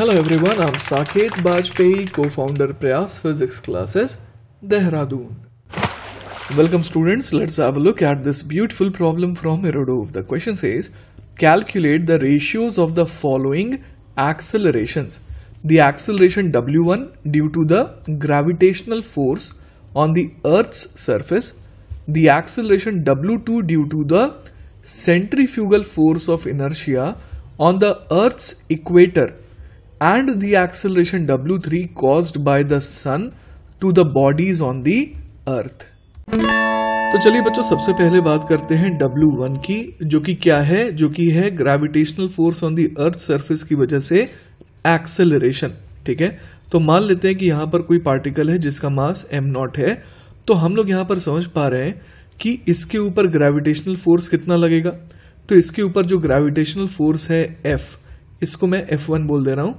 Hello everyone, I'm Saket Bajpayee, co-founder Prayas Physics Classes, Dehradun. Welcome students, let's have a look at this beautiful problem from Herodov. The question says, calculate the ratios of the following accelerations. The acceleration W1 due to the gravitational force on the Earth's surface. The acceleration W2 due to the centrifugal force of inertia on the Earth's equator and the acceleration W3 caused by the sun to the bodies on the earth. तो चलिए बच्चों सबसे पहले बात करते हैं W1 की जो कि क्या है जो कि है gravitational force on the earth surface की वजह से एक्सेलरेशन ठीक है तो मान लेते हैं कि यहां पर कोई पार्टिकल है जिसका मास एम नॉट है तो हम लोग यहाँ पर समझ पा रहे हैं कि इसके ऊपर ग्रेविटेशनल फोर्स कितना लगेगा तो इसके ऊपर जो ग्रेविटेशनल फोर्स है एफ इसको मैं एफ वन बोल दे रहा हूं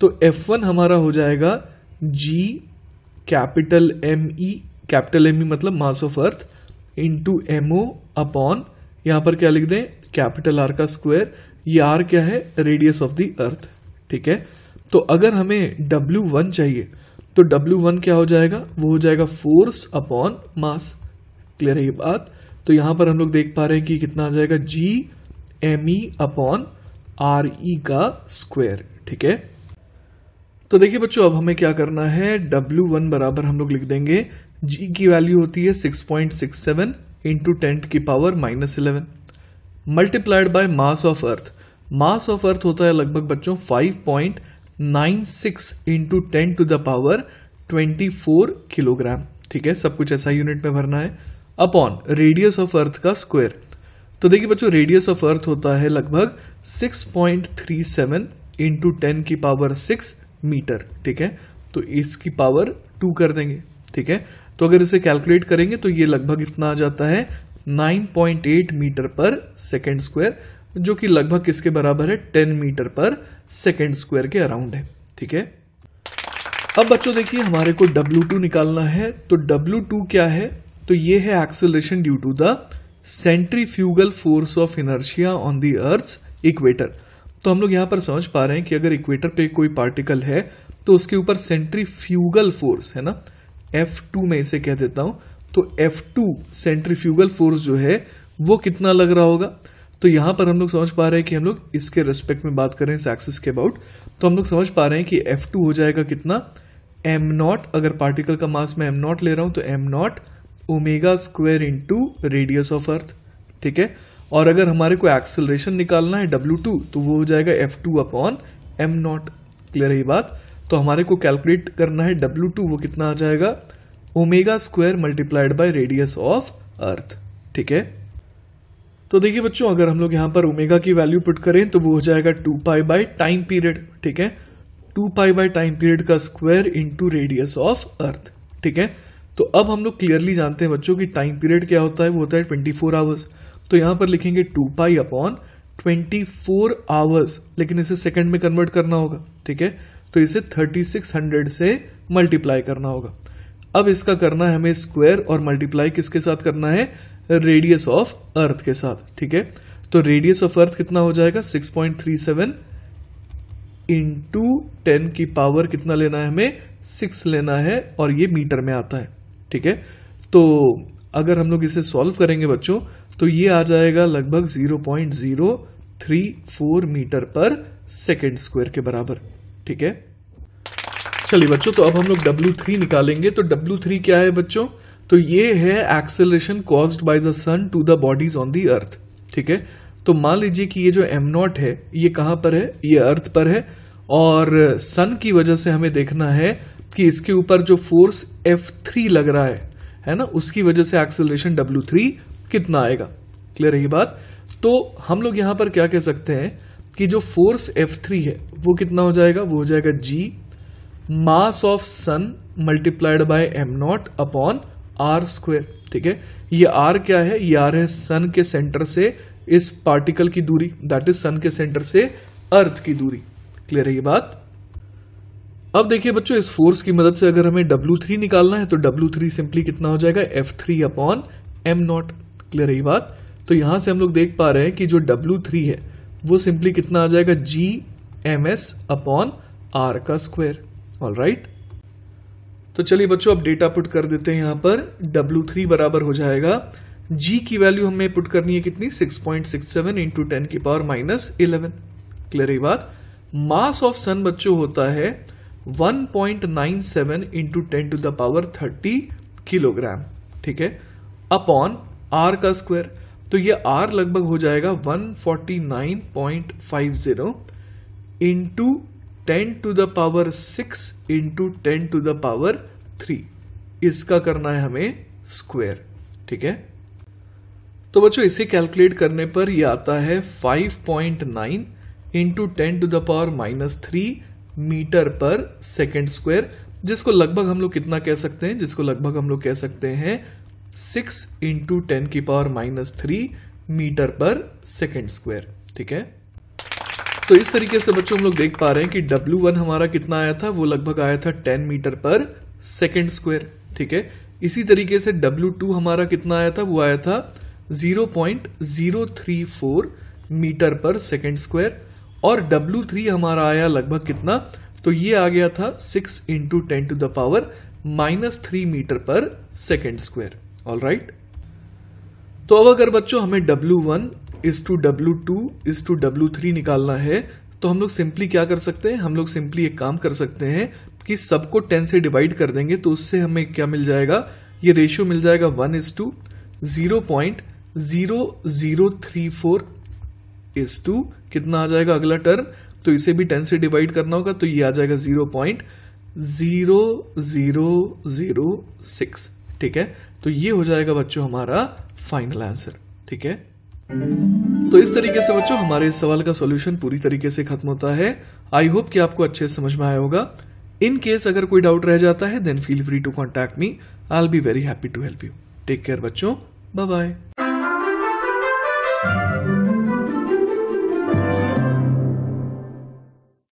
तो एफ वन हमारा हो जाएगा G capital M E capital M E मतलब mass of earth into M O upon यहां पर क्या लिख दें कैपिटल आर का स्क्वायर ये आर क्या है रेडियस ऑफ द अर्थ ठीक है तो अगर हमें डब्ल्यू वन चाहिए तो डब्ल्यू वन क्या हो जाएगा वो हो जाएगा फोर्स अपॉन मास क्लियर है ये बात तो यहां पर हम लोग देख पा रहे हैं कि कितना आ जाएगा G M E upon R E का स्क्वायर ठीक है तो देखिए बच्चों अब हमें क्या करना है डब्ल्यू वन बराबर हम लोग लिख देंगे जी की वैल्यू होती है six point six seven into ten की power minus eleven multiplied by mass of earth mass of earth होता है लगभग बच्चों five point nine six into ten to the power twenty four kilogram ठीक है सब कुछ ऐसा यूनिट में भरना है अपॉन रेडियस ऑफ अर्थ का स्क्वायर तो देखिए बच्चों रेडियस ऑफ अर्थ होता है लगभग 6.37 point three seven into ten की पावर सिक्स मीटर ठीक है तो इसकी पावर टू कर देंगे ठीक है तो अगर इसे कैलकुलेट करेंगे तो ये लगभग इतना आ जाता है 9.8 मीटर पर सेकेंड स्क्वायर जो कि लगभग किसके बराबर है 10 मीटर पर सेकेंड स्क्वायर के अराउंड है ठीक है अब बच्चों देखिए हमारे को W2 निकालना है तो W2 क्या है तो ये है acceleration due to the fugal force of inertia on the earth equator तो हम लोग यहाँ पर समझ पा रहे हैं कि अगर इक्वेटर पे कोई पार्टिकल है तो उसके ऊपर सेंट्री फ्यूगल फोर्स है ना एफ टू मैं इसे कह देता हूँ तो F two centrifugal force जो है वो कितना लग रहा होगा तो यहाँ पर हम लोग समझ पा रहे हैं कि हम लोग इसके रेस्पेक्ट में बात करें रहे इस एक्सिस के अबाउट तो हम लोग समझ पा रहे हैं कि एफ टू हो जाएगा कितना एम नॉट अगर पार्टिकल का मास मैं एम नॉट ले रहा हूँ तो M nought omega square into radius of earth ठीक है और अगर हमारे को एक्सेलरेशन निकालना है डब्ल्यू टू तो वो हो जाएगा F two upon M nought clear ही बात तो हमारे को कैलकुलेट करना है डब्ल्यू टू वो कितना आ जाएगा omega square multiplied by radius of earth ठीक है तो देखिए बच्चों अगर हम लोग यहाँ पर ओमेगा की वैल्यू पुट करें तो वो हो जाएगा two pi by time period ठीक है two pi by time period का square into radius of earth ठीक है तो अब हम लोग क्लियरली जानते हैं बच्चों कि टाइम पीरियड क्या होता है वो होता है ट्वेंटी फोर आवर्स तो यहां पर लिखेंगे two pi upon twenty four hours लेकिन इसे सेकेंड में कन्वर्ट करना होगा ठीक है तो इसे थर्टी सिक्स हंड्रेड से मल्टीप्लाई करना होगा अब इसका करना है हमें स्क्वायर और मल्टीप्लाई किसके साथ करना है रेडियस ऑफ अर्थ के साथ ठीक है तो रेडियस ऑफ अर्थ कितना हो जाएगा six point three seven into ten की पावर कितना लेना है हमें सिक्स लेना है और ये मीटर में आता है ठीक है तो अगर हम लोग इसे सॉल्व करेंगे बच्चों तो ये आ जाएगा लगभग 0.034 मीटर पर सेकेंड स्क्वायर के बराबर ठीक है चलिए बच्चों तो अब हम लोग W3 निकालेंगे तो W3 क्या है बच्चों तो ये है acceleration caused by the sun to the bodies on the earth ठीक है तो मान लीजिए कि ये जो एम नॉट है ये कहां पर है ये अर्थ पर है और सन की वजह से हमें देखना है कि इसके ऊपर जो फोर्स F3 लग रहा है है ना उसकी वजह से एक्सेलरेशन W3 कितना आएगा क्लियर है ये बात तो हम लोग यहां पर क्या कह सकते हैं कि जो फोर्स F3 है वो कितना हो जाएगा वो हो जाएगा G mass of sun multiplied by M nought upon R square ठीक है ये आर क्या है ये आर है सन के सेंटर से इस पार्टिकल की दूरी दैट इज सन के सेंटर से अर्थ की दूरी क्लियर है ये बात अब देखिए बच्चों इस फोर्स की मदद से अगर हमें W3 निकालना है तो W3 सिंपली कितना हो जाएगा F3 three upon M nought clear रही बात तो यहां से हम लोग देख पा रहे हैं कि जो डब्ल्यू थ्री है वो सिंपली कितना आ जाएगा G M S upon R का स्क्वायर ऑल राइट तो चलिए बच्चों अब डेटा पुट कर देते हैं यहां पर W3 थ्री बराबर हो जाएगा जी की वैल्यू हमें पुट करनी है कितनी 6.67 point six seven into ten की पावर माइनस इलेवन क्लियर ही बात मास ऑफ सन बच्चों होता है 1.97 point nine seven into ten to the power thirty kilogram ठीक है अपॉन आर का स्क्वायर तो ये आर लगभग हो जाएगा 149.50 into ten to the power six into ten to the power three इसका करना है हमें स्क्वायर ठीक है तो बच्चों इसे कैलकुलेट करने पर यह आता है 5.9 point nine into ten to the power minus three metre पर सेकेंड स्क्वायर जिसको लगभग हम लोग कितना कह सकते हैं जिसको लगभग हम लोग कह सकते हैं सिक्स इंटू टेन की पावर माइनस थ्री मीटर पर सेकेंड स्क्वायर ठीक है तो इस तरीके से बच्चों हम लोग देख पा रहे हैं कि W1 हमारा कितना आया था वो लगभग आया था 10 मीटर पर सेकेंड स्क्वायर ठीक है इसी तरीके से W2 हमारा कितना आया था वो आया था 0.034 मीटर पर सेकेंड स्क्वायर और W3 हमारा आया लगभग कितना तो ये आ गया था 6 into ten to the power minus three metre पर सेकेंड स्क्वायर ऑल राइट तो अब अगर बच्चों हमें W1 one is to W two is to W three निकालना है तो हम लोग सिंपली क्या कर सकते हैं हम लोग सिंपली एक काम कर सकते हैं कि सबको 10 से डिवाइड कर देंगे तो उससे हमें क्या मिल जाएगा ये रेशियो मिल जाएगा one is to zero point zero zero three four is to कितना आ जाएगा अगला टर्म तो इसे भी 10 से डिवाइड करना होगा तो ये आ जाएगा zero point zero zero zero six ठीक है तो ये हो जाएगा बच्चों हमारा फाइनल आंसर ठीक है तो इस तरीके से बच्चों हमारे इस सवाल का सॉल्यूशन पूरी तरीके से खत्म होता है आई होप कि आपको अच्छे से समझ में आया होगा इन केस अगर कोई डाउट रह जाता है then feel free to contact me I be very happy to help you take care बच्चों बाय बाय